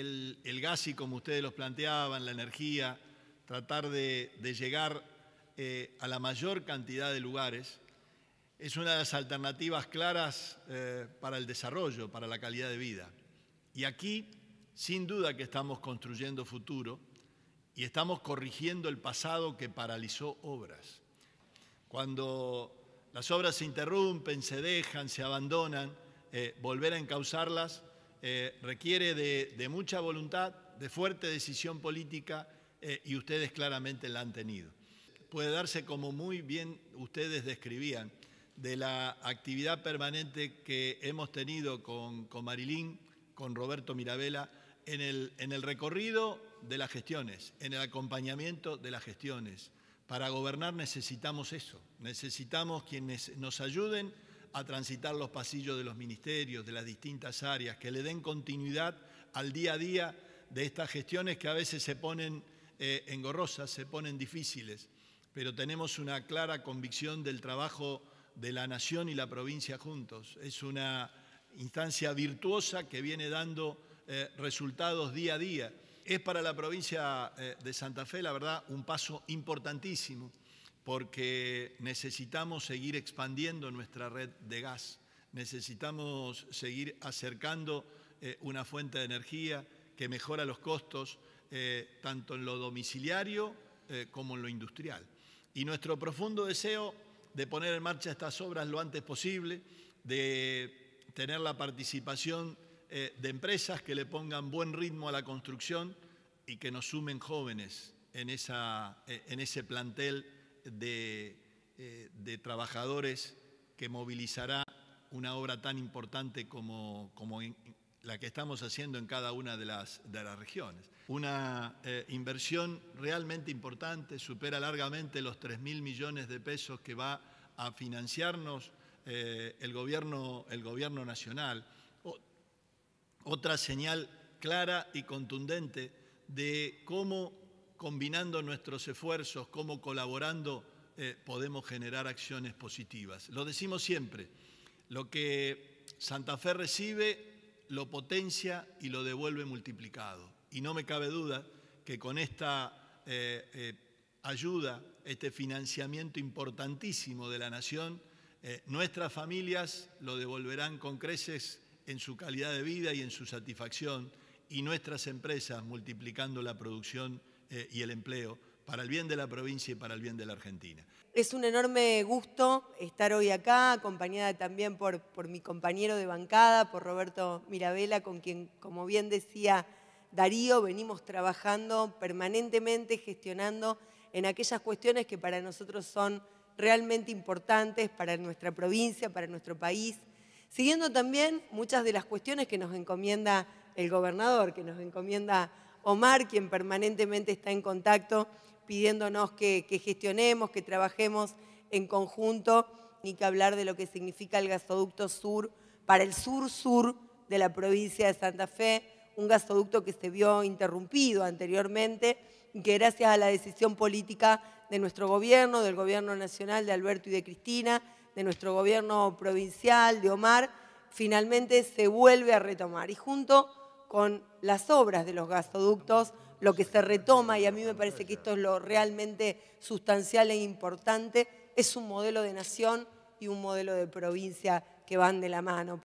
el, gas y como ustedes los planteaban, la energía, tratar de, llegar eh, a la mayor cantidad de lugares, es una de las alternativas claras eh, para el desarrollo, para la calidad de vida. Y aquí, sin duda que estamos construyendo futuro y estamos corrigiendo el pasado que paralizó obras. Cuando las obras se interrumpen, se dejan, se abandonan, eh, volver a encauzarlas eh, requiere de, mucha voluntad, de fuerte decisión política eh, y ustedes claramente la han tenido. Puede darse como muy bien ustedes describían de la actividad permanente que hemos tenido con, Marilín, con Roberto Mirabella, en el recorrido de las gestiones, en el acompañamiento de las gestiones. Para gobernar necesitamos eso, necesitamos quienes nos ayuden a transitar los pasillos de los ministerios, de las distintas áreas, que le den continuidad al día a día de estas gestiones que a veces se ponen eh, engorrosas, se ponen difíciles, pero tenemos una clara convicción del trabajo de la nación y la provincia juntos. Es una instancia virtuosa que viene dando eh, resultados día a día. Es para la provincia eh, de Santa Fe, la verdad, un paso importantísimo porque necesitamos seguir expandiendo nuestra red de gas, necesitamos seguir acercando eh, una fuente de energía que mejora los costos, eh, tanto en lo domiciliario eh, como en lo industrial. Y nuestro profundo deseo de poner en marcha estas obras lo antes posible, de tener la participación de empresas que le pongan buen ritmo a la construcción y que nos sumen jóvenes en, en ese plantel eh, de, trabajadores que movilizará una obra tan importante como, como la que estamos haciendo en cada una de las, de las regiones. Una eh, inversión realmente importante, supera largamente los 3.000 millones de pesos que va a financiarnos eh, el, gobierno, el gobierno nacional. otra señal clara y contundente de cómo combinando nuestros esfuerzos, cómo colaborando, eh, podemos generar acciones positivas. Lo decimos siempre, lo que Santa Fe recibe lo potencia y lo devuelve multiplicado. Y no me cabe duda que con esta eh, eh, ayuda, este financiamiento importantísimo de la nación, nuestras familias lo devolverán con creces en su calidad de vida y en su satisfacción, y nuestras empresas multiplicando la producción eh, y el empleo para el bien de la provincia y para el bien de la Argentina. Es un enorme gusto estar hoy acá, acompañada también por, por mi compañero de bancada, por Roberto Mirabella, con quien, como bien decía Darío, venimos trabajando permanentemente, gestionando en aquellas cuestiones que para nosotros son realmente importantes para nuestra provincia, para nuestro país, siguiendo también muchas de las cuestiones que nos encomienda el gobernador, que nos encomienda Omar, quien permanentemente está en contacto pidiéndonos que, gestionemos, que trabajemos en conjunto, ni que hablar de lo que significa el gasoducto sur para el sur-sur de la provincia de Santa Fe, un gasoducto que se vio interrumpido anteriormente y que gracias a la decisión política de nuestro gobierno, del gobierno nacional de Alberto y de Cristina, de nuestro gobierno provincial, de Omar, finalmente se vuelve a retomar. Y junto con las obras de los gasoductos, lo que se retoma, y a mí me parece que esto es lo realmente sustancial e importante, es un modelo de nación y un modelo de provincia que van de la mano.